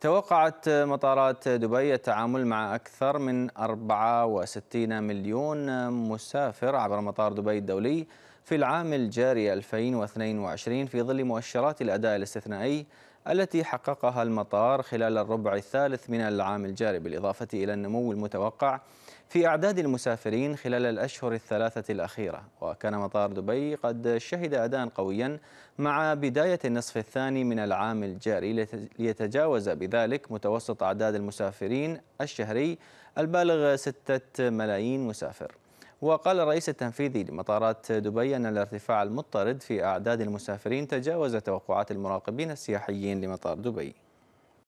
توقعت مطارات دبي التعامل مع أكثر من 64 مليون مسافر عبر مطار دبي الدولي في العام الجاري 2022 في ظل مؤشرات الأداء الاستثنائي التي حققها المطار خلال الربع الثالث من العام الجاري بالإضافة إلى النمو المتوقع في أعداد المسافرين خلال الأشهر الثلاثة الأخيرة وكان مطار دبي قد شهد أداء قويا مع بداية النصف الثاني من العام الجاري ليتجاوز بذلك متوسط أعداد المسافرين الشهري البالغ 6 ملايين مسافر وقال الرئيس التنفيذي لمطارات دبي أن الارتفاع المضطرد في أعداد المسافرين تجاوز توقعات المراقبين السياحيين لمطار دبي